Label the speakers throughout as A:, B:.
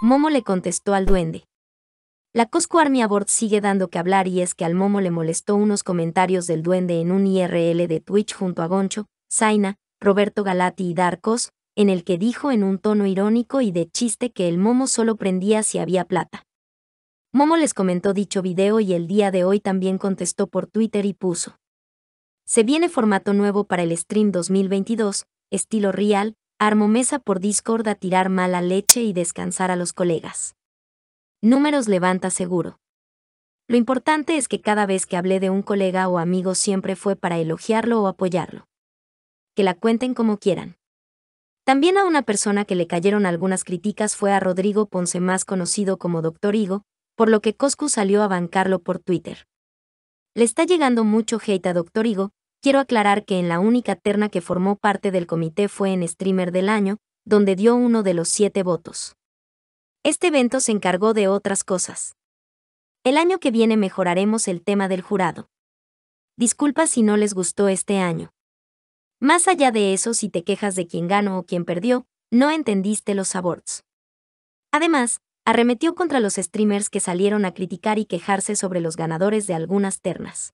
A: Momo le contestó al duende. La Cosco Army Abort sigue dando que hablar y es que al Momo le molestó unos comentarios del duende en un IRL de Twitch junto a Goncho, Zaina, Roberto Galati y Darkos, en el que dijo en un tono irónico y de chiste que el Momo solo prendía si había plata. Momo les comentó dicho video y el día de hoy también contestó por Twitter y puso. Se viene formato nuevo para el stream 2022, estilo real, armó mesa por Discord a tirar mala leche y descansar a los colegas. Números levanta seguro. Lo importante es que cada vez que hablé de un colega o amigo siempre fue para elogiarlo o apoyarlo. Que la cuenten como quieran. También a una persona que le cayeron algunas críticas fue a Rodrigo Ponce, más conocido como Dr. Higo, por lo que Coscu salió a bancarlo por Twitter. Le está llegando mucho hate a Doctor Higo, Quiero aclarar que en la única terna que formó parte del comité fue en Streamer del Año, donde dio uno de los siete votos. Este evento se encargó de otras cosas. El año que viene mejoraremos el tema del jurado. Disculpa si no les gustó este año. Más allá de eso, si te quejas de quién ganó o quién perdió, no entendiste los aborts. Además, arremetió contra los streamers que salieron a criticar y quejarse sobre los ganadores de algunas ternas.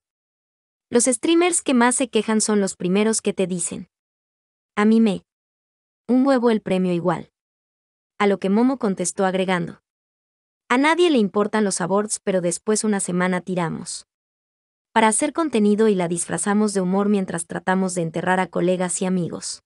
A: Los streamers que más se quejan son los primeros que te dicen. A mí me. Un huevo el premio igual. A lo que Momo contestó agregando. A nadie le importan los aborts, pero después una semana tiramos. Para hacer contenido y la disfrazamos de humor mientras tratamos de enterrar a colegas y amigos.